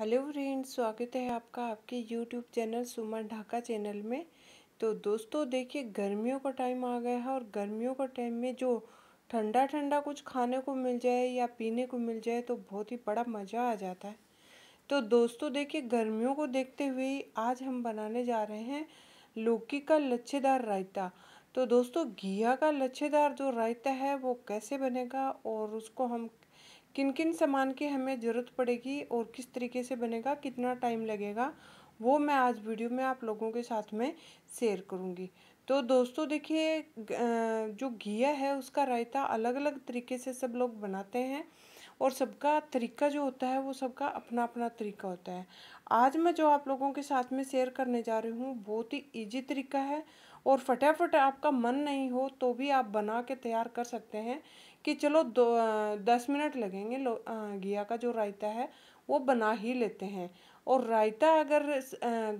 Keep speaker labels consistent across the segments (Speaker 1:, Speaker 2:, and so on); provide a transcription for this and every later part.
Speaker 1: hello friend स्वागत है आपका आपके YouTube channel Suman Dhaka channel में तो दोस्तों देखिए गर्मियों का टाइम आ गया है और गर्मियों का टाइम में जो ठंडा ठंडा कुछ खाने को मिल जाए या पीने को मिल जाए तो बहुत ही बड़ा मज़ा आ जाता है तो दोस्तों देखिए गर्मियों को देखते हुए आज हम बनाने जा रहे हैं लौकी का लच्छेदार रायता तो दोस्तों घिया का लच्छेदार जो रायता है वो कैसे बनेगा और उसको हम किन किन सामान की हमें ज़रूरत पड़ेगी और किस तरीके से बनेगा कितना टाइम लगेगा वो मैं आज वीडियो में आप लोगों के साथ में शेयर करूँगी तो दोस्तों देखिए जो घिया है उसका रायता अलग अलग तरीके से सब लोग बनाते हैं और सबका तरीका जो होता है वो सबका अपना अपना तरीका होता है आज मैं जो आप लोगों के साथ में शेयर करने जा रही हूँ बहुत ही इजी तरीका है और फटाफट आपका मन नहीं हो तो भी आप बना के तैयार कर सकते हैं कि चलो दो दस मिनट लगेंगे घिया का जो रायता है वो बना ही लेते हैं और रायता अगर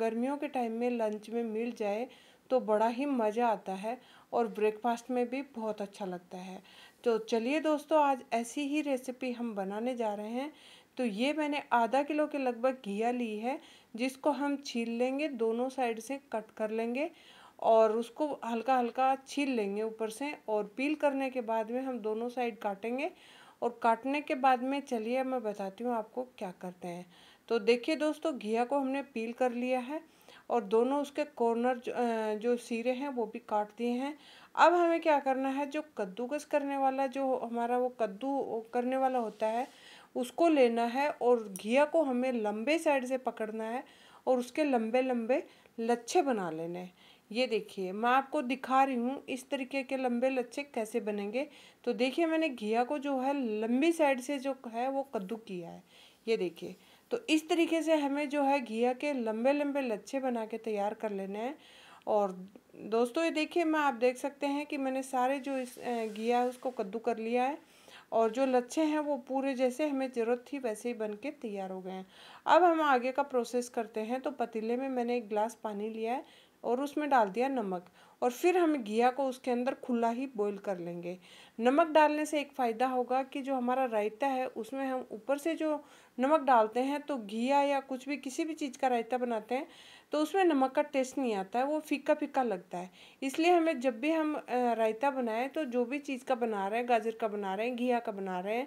Speaker 1: गर्मियों के टाइम में लंच में मिल जाए तो बड़ा ही मज़ा आता है और ब्रेकफास्ट में भी बहुत अच्छा लगता है तो चलिए दोस्तों आज ऐसी ही रेसिपी हम बनाने जा रहे हैं तो ये मैंने आधा किलो के लगभग घिया ली है जिसको हम छील लेंगे दोनों साइड से कट कर लेंगे और उसको हल्का हल्का छील लेंगे ऊपर से और पील करने के बाद में हम दोनों साइड काटेंगे और काटने के बाद में चलिए मैं बताती हूँ आपको क्या करते हैं तो देखिए दोस्तों घिया को हमने पील कर लिया है और दोनों उसके कॉर्नर जो, जो सीरे हैं वो भी काट दिए हैं अब हमें क्या करना है जो कद्दूकस करने वाला जो हमारा वो कद्दू करने वाला होता है उसको लेना है और घिया को हमें लंबे साइड से पकड़ना है और उसके लंबे लंबे लच्छे बना लेने हैं ये देखिए मैं आपको दिखा रही हूँ इस तरीके के लंबे लच्छे कैसे बनेंगे तो देखिए मैंने घिया को जो है लंबी साइड से जो है वो कद्दू किया है ये देखिए तो इस तरीके से हमें जो है घिया के लंबे लंबे लच्छे बना के तैयार कर लेने हैं और दोस्तों ये देखिए मैं आप देख सकते हैं कि मैंने सारे जो इस घिया है उसको कद्दू कर लिया है और जो लच्छे हैं वो पूरे जैसे हमें ज़रूरत थी वैसे ही बन के तैयार हो गए हैं अब हम आगे का प्रोसेस करते हैं तो पतीले में मैंने एक गिलास पानी लिया है और उसमें डाल दिया नमक और फिर हम घिया को उसके अंदर खुला ही बॉईल कर लेंगे नमक डालने से एक फ़ायदा होगा कि जो हमारा रायता है उसमें हम ऊपर से जो नमक डालते हैं तो घिया या कुछ भी किसी भी चीज़ का रायता बनाते हैं तो उसमें नमक का टेस्ट नहीं आता है वो फीका फीका लगता है इसलिए हमें जब भी हम रायता बनाएं तो जो भी चीज़ का बना रहे हैं गाजर का बना रहे हैं घिया का बना रहे हैं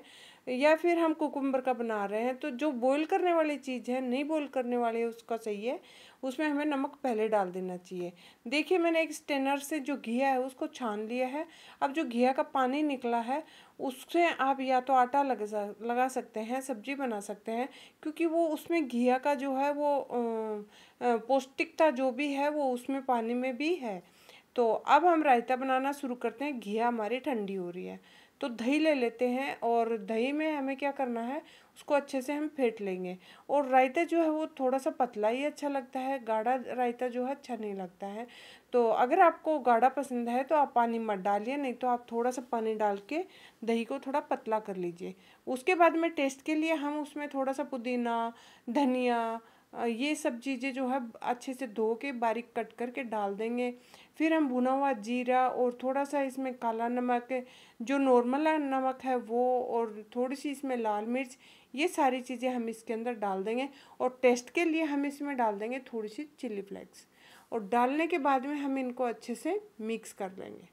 Speaker 1: या फिर हम कुकुम्बर का बना रहे हैं तो जो बॉईल करने वाली चीज़ है नहीं बॉईल करने वाली उसका सही है उसमें हमें नमक पहले डाल देना चाहिए देखिए मैंने एक स्टेनर से जो घिया है उसको छान लिया है अब जो घिया का पानी निकला है उससे आप या तो आटा लग लगा सकते हैं सब्जी बना सकते हैं क्योंकि वो उसमें घिया का जो है वो पौष्टिकता जो भी है वो उसमें पानी में भी है तो अब हम रायता बनाना शुरू करते हैं घिया हमारी ठंडी हो रही है तो दही ले लेते हैं और दही में हमें क्या करना है उसको अच्छे से हम फेंट लेंगे और रायता जो है वो थोड़ा सा पतला ही अच्छा लगता है गाढ़ा रायता जो है अच्छा नहीं लगता है तो अगर आपको गाढ़ा पसंद है तो आप पानी मत डालिए नहीं तो आप थोड़ा सा पानी डाल के दही को थोड़ा पतला कर लीजिए उसके बाद में टेस्ट के लिए हम उसमें थोड़ा सा पुदीना धनिया ये सब चीज़ें जो है अच्छे से धो के बारीक कट करके डाल देंगे फिर हम भुना हुआ जीरा और थोड़ा सा इसमें काला नमक जो नॉर्मल नमक है वो और थोड़ी सी इसमें लाल मिर्च ये सारी चीज़ें हम इसके अंदर डाल देंगे और टेस्ट के लिए हम इसमें डाल देंगे थोड़ी सी चिली फ्लेक्स और डालने के बाद में हम इनको अच्छे से मिक्स कर देंगे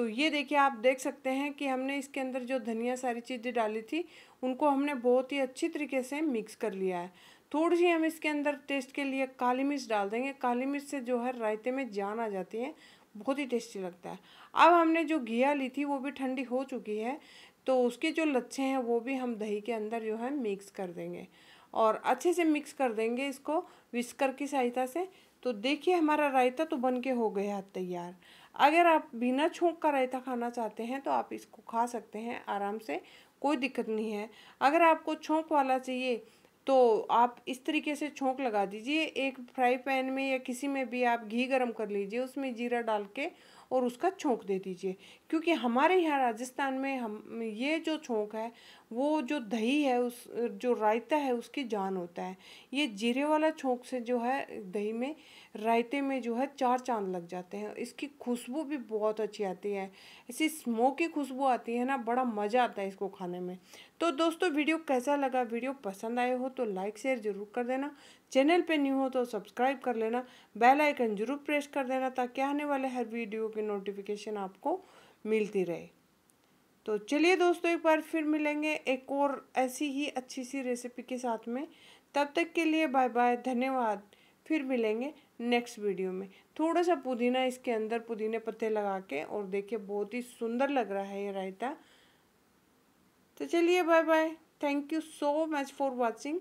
Speaker 1: तो ये देखिए आप देख सकते हैं कि हमने इसके अंदर जो धनिया सारी चीज़ें डाली थी उनको हमने बहुत ही अच्छी तरीके से मिक्स कर लिया है थोड़ी सी हम इसके अंदर टेस्ट के लिए काली मिर्च डाल देंगे काली मिर्च से जो है रायते में जान आ जाती है बहुत ही टेस्टी लगता है अब हमने जो घिया ली थी वो भी ठंडी हो चुकी है तो उसके जो लच्छे हैं वो भी हम दही के अंदर जो है मिक्स कर देंगे और अच्छे से मिक्स कर देंगे इसको विस्कर की सहायता से तो देखिए हमारा रायता तो बन के हो गया तैयार अगर आप बिना छोंक का रायता खाना चाहते हैं तो आप इसको खा सकते हैं आराम से कोई दिक्कत नहीं है अगर आपको छोंक वाला चाहिए तो आप इस तरीके से छोंक लगा दीजिए एक फ्राई पैन में या किसी में भी आप घी गरम कर लीजिए उसमें जीरा डाल के और उसका छोंक दे दीजिए क्योंकि हमारे यहाँ राजस्थान में हम ये जो छोंक है वो जो दही है उस जो रायता है उसकी जान होता है ये जीरे वाला छोंक से जो है दही में रायते में जो है चार चांद लग जाते हैं इसकी खुशबू भी बहुत अच्छी आती है ऐसी स्मोक की खुशबू आती है ना बड़ा मज़ा आता है इसको खाने में तो दोस्तों वीडियो कैसा लगा वीडियो पसंद आए हो तो लाइक शेयर ज़रूर कर देना चैनल पे न्यू हो तो सब्सक्राइब कर लेना बेल आइकन ज़रूर प्रेस कर देना ताकि आने वाले हर वीडियो की नोटिफिकेशन आपको मिलती रहे तो चलिए दोस्तों एक बार फिर मिलेंगे एक और ऐसी ही अच्छी सी रेसिपी के साथ में तब तक के लिए बाय बाय धन्यवाद फिर मिलेंगे नेक्स्ट वीडियो में थोड़ा सा पुदीना इसके अंदर पुदीने पत्ते लगा के और देखिए बहुत ही सुंदर लग रहा है ये रायता तो चलिए bye bye thank you so much for watching